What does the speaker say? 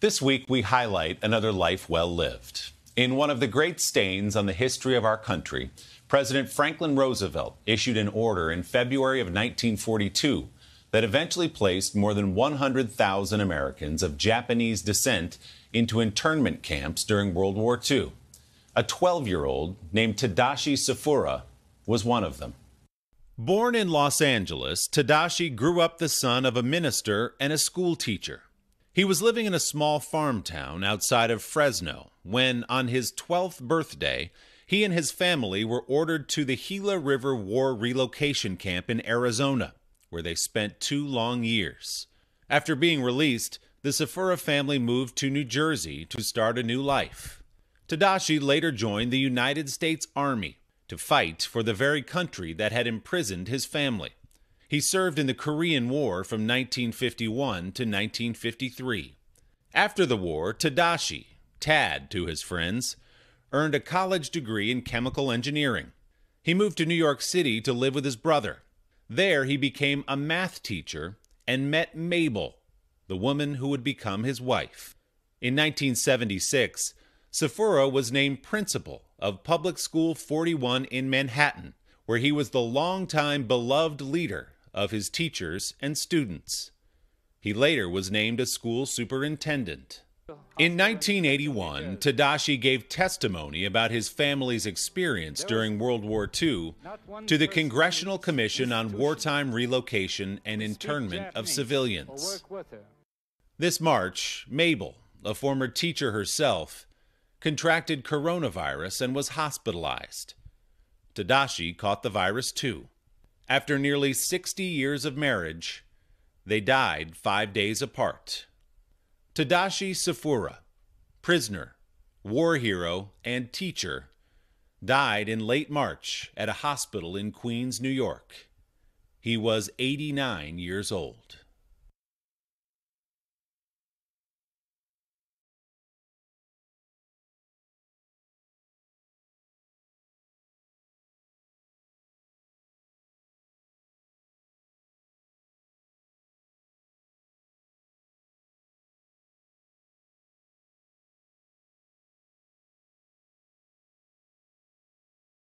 This week, we highlight another life well lived. In one of the great stains on the history of our country, President Franklin Roosevelt issued an order in February of 1942 that eventually placed more than 100,000 Americans of Japanese descent into internment camps during World War II. A 12 year old named Tadashi Safura was one of them. Born in Los Angeles, Tadashi grew up the son of a minister and a school teacher. He was living in a small farm town outside of Fresno when, on his 12th birthday, he and his family were ordered to the Gila River War Relocation Camp in Arizona, where they spent two long years. After being released, the Safura family moved to New Jersey to start a new life. Tadashi later joined the United States Army to fight for the very country that had imprisoned his family. He served in the Korean War from 1951 to 1953. After the war, Tadashi, Tad to his friends, earned a college degree in chemical engineering. He moved to New York City to live with his brother. There, he became a math teacher and met Mabel, the woman who would become his wife. In 1976, Sephora was named principal of Public School 41 in Manhattan, where he was the longtime beloved leader of his teachers and students. He later was named a school superintendent. In 1981, Tadashi gave testimony about his family's experience during World War II to the Congressional Commission on Wartime Relocation and Internment of Civilians. This March, Mabel, a former teacher herself, contracted coronavirus and was hospitalized. Tadashi caught the virus too. After nearly 60 years of marriage, they died five days apart. Tadashi Safura, prisoner, war hero, and teacher, died in late March at a hospital in Queens, New York. He was 89 years old.